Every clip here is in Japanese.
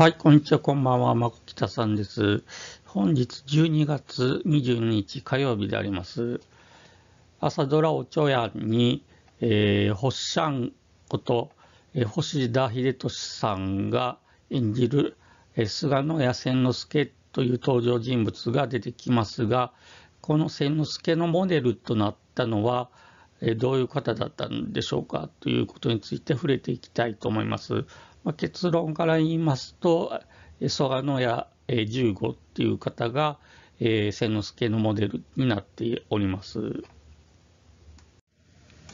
はい、こんにちは、こんばんは、まこきたさんです。本日12月22日火曜日であります。朝ドラおちょやに、えー、ほっしゃんこと、えー、星田秀俊さんが演じる、えー、菅野や千之助という登場人物が出てきますが、この千之助のモデルとなったのは、えー、どういう方だったんでしょうかということについて触れていきたいと思います。まあ、結論から言いますと蘇我野谷十五っていう方が、えー、千之助のモデルになっております。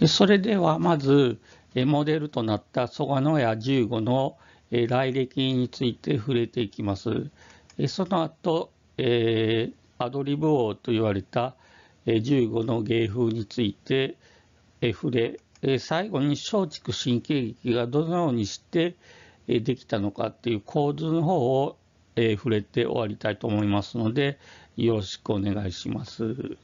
それではまずモデルとなった蘇我野谷十五の来歴について触れていきます。その後、えー、アドリブ王と言われた15の芸風について触れえ最後に松竹新喜劇がどのようにしてできたのかっていう構図の方を、え触れて終わりたいと思いますのでよろしくお願いします。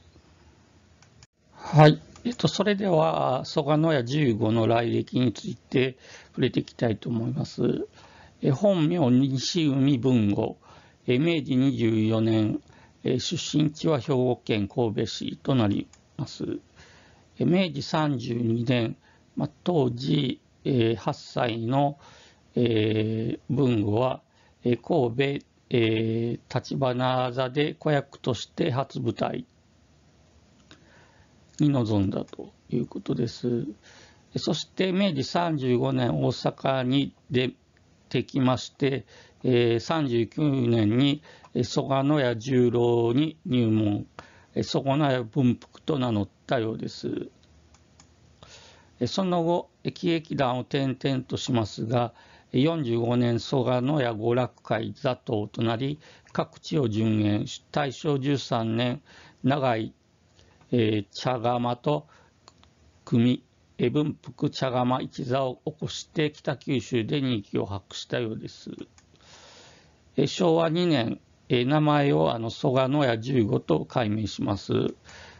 はい。えっと、それでは、曽我野屋15の来歴について触れていきたいと思います。え本名西海文吾、え明治24年、え出身地は兵庫県神戸市となります。明治32年、まあ、当時、えー、8歳の、えー、文吾は、えー、神戸、えー、立花座で子役として初舞台に臨んだということです。そして明治35年大阪に出てきまして、えー、39年に蘇我野屋十郎に入門。こない文福と名乗ったようです。その後、喜劇団を転々としますが、45年蘇我野や娯楽会座頭となり、各地を巡演大正13年、長い、えー、茶釜と組、え文福茶釜一座を起こして北九州で人気を博したようです。え昭和2年、え名前をあの蘇我野屋十五と改名します。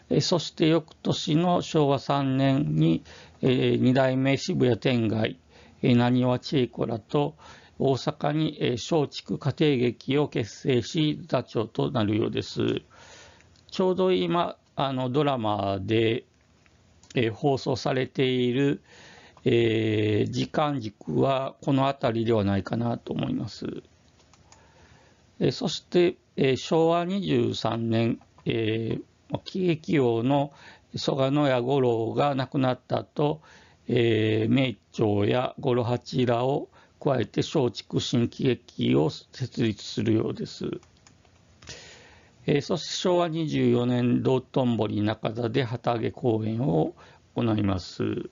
えそして翌年の昭和3年に、えー、代目渋谷天外、えにわは千恵子らと大阪に、えー、竹家庭劇を結成し座長となるようです。ちょうど今あのドラマで、え放送されている、え時間軸はこの辺りではないかなと思います。えそして、え昭和23年、えー、喜劇王の曽我野屋五郎が亡くなったと、えー、明朝や五郎八らを加えて松竹新喜劇を設立するようです。えー、そして昭和24年道頓堀中田で旗揚げ公演を行います。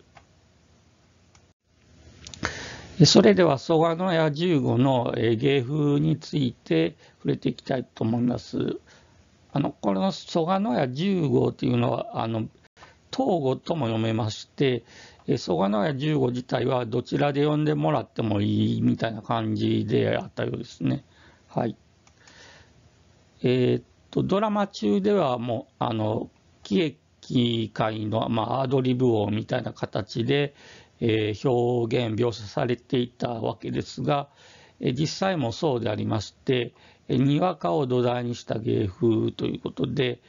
それでは蘇我の矢十五の芸風について触れていきたいと思います。あのこの蘇我の矢十五というのはあの東語とも読めまして蘇我の矢十五自体はどちらで読んでもらってもいいみたいな感じであったようですね。はい、えー、っとドラマ中ではもうあの喜劇界の、まあ、アドリブ王みたいな形で、え表現描写されていたわけですが、え実際もそうでありまして、えにわかを土台にした芸風ということで、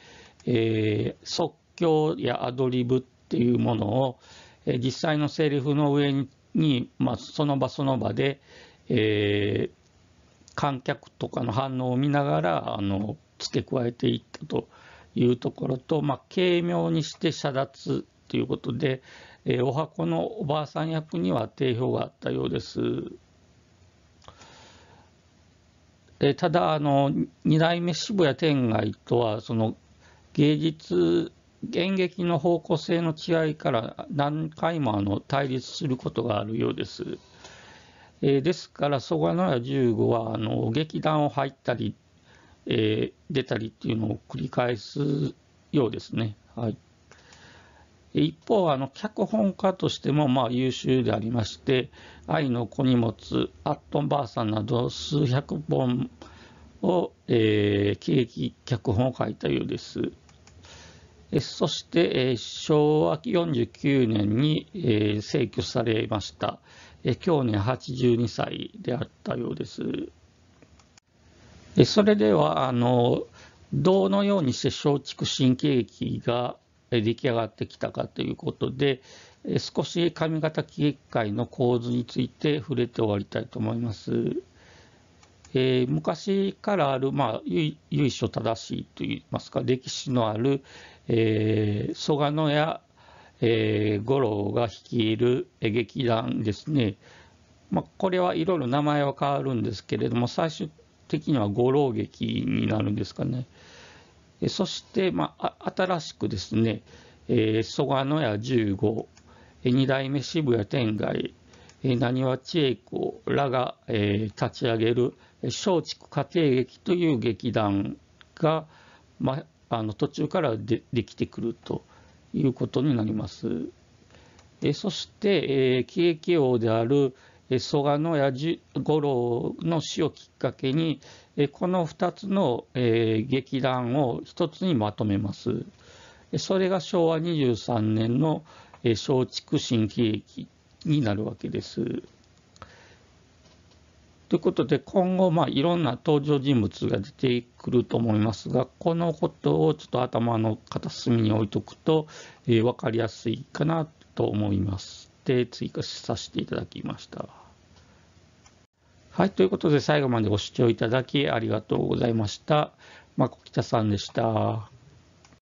え即興やアドリブっていうものを、え実際のセリフの上にまあ、その場その場で、えー、観客とかの反応を見ながらあの付け加えていったというところと、まあ、軽妙にして遮奪ということで、えー、お箱のおばあさん役には定評があったようです。えただあの2代目渋谷天外とはその芸術演劇の方向性の違いから何回もあの対立することがあるようです。えー、ですから蘇我の屋15はあの劇団を入ったり、えー、出たりっていうのを繰り返すようですね。はい一方、あの脚本家としてもまあ優秀でありまして、愛の子荷物、アットンばあさんなど数百本を、えー、喜劇脚本を書いたようです。えそして、え昭和49年に、えー、逝去されました、え去年82歳であったようです。えそれではあのどのようにして松竹新喜劇が出来上がってきたかということで、少し髪型喜劇界の構図について触れて終わりたいと思います。えー、昔からある、まあ、由緒正しいといいますか歴史のある、えー、蘇我野や、えー、五郎が率いる劇団ですね、まあ、これはいろいろ名前は変わるんですけれども最終的には五郎劇になるんですかね。そして、まあ、新しくですね、えー、蘇我野屋15、二代目渋谷天外、なにわ千恵子らが、えー、立ち上げる松竹家庭劇という劇団が、まあ、あの途中からでできてくるということになります。えー、そして、えー、喜劇王である、蘇我のや次五郎の死をきっかけにこの2つの劇団を1つにまとめますそれが昭和23年の松竹新喜劇になるわけです。ということで今後まあいろんな登場人物が出てくると思いますがこのことをちょっと頭の片隅に置いとくと、え分かりやすいかなと思います。で追加させていただきました。はい、ということで最後までご視聴いただきありがとうございました。まこきたさんでした。